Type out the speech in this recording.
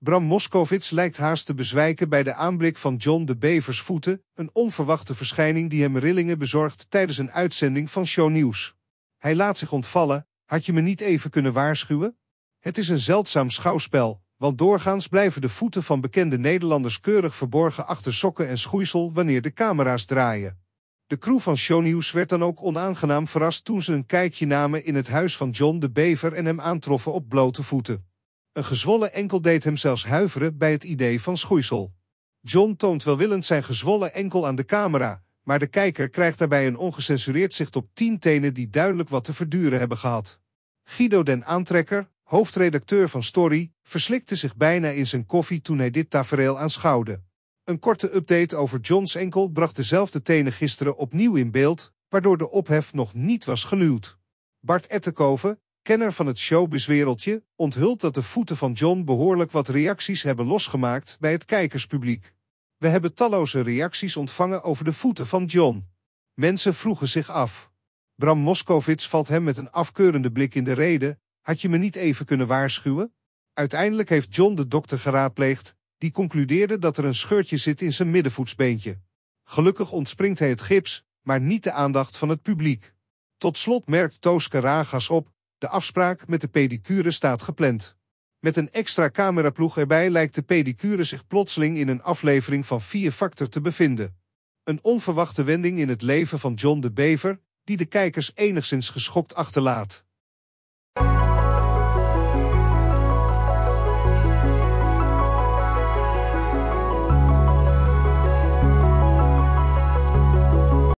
Bram Moskowitz lijkt haast te bezwijken bij de aanblik van John de Bevers voeten, een onverwachte verschijning die hem rillingen bezorgt tijdens een uitzending van Shownieuws. Hij laat zich ontvallen, had je me niet even kunnen waarschuwen? Het is een zeldzaam schouwspel, want doorgaans blijven de voeten van bekende Nederlanders keurig verborgen achter sokken en schoeisel wanneer de camera's draaien. De crew van Shownieuws werd dan ook onaangenaam verrast toen ze een kijkje namen in het huis van John de Bever en hem aantroffen op blote voeten. Een gezwollen enkel deed hem zelfs huiveren bij het idee van schoeisel. John toont welwillend zijn gezwollen enkel aan de camera, maar de kijker krijgt daarbij een ongecensureerd zicht op tien tenen die duidelijk wat te verduren hebben gehad. Guido den Aantrekker, hoofdredacteur van Story, verslikte zich bijna in zijn koffie toen hij dit tafereel aanschouwde. Een korte update over Johns enkel bracht dezelfde tenen gisteren opnieuw in beeld, waardoor de ophef nog niet was genuwd. Bart Ettenkoven, kenner van het showbizwereldje, onthult dat de voeten van John behoorlijk wat reacties hebben losgemaakt bij het kijkerspubliek. We hebben talloze reacties ontvangen over de voeten van John. Mensen vroegen zich af. Bram Moskowitz valt hem met een afkeurende blik in de rede, had je me niet even kunnen waarschuwen? Uiteindelijk heeft John de dokter geraadpleegd, die concludeerde dat er een scheurtje zit in zijn middenvoetsbeentje. Gelukkig ontspringt hij het gips, maar niet de aandacht van het publiek. Tot slot merkt Toos Ragas op de afspraak met de pedicure staat gepland. Met een extra cameraploeg erbij lijkt de pedicure zich plotseling in een aflevering van Vier Factor te bevinden. Een onverwachte wending in het leven van John de Bever, die de kijkers enigszins geschokt achterlaat.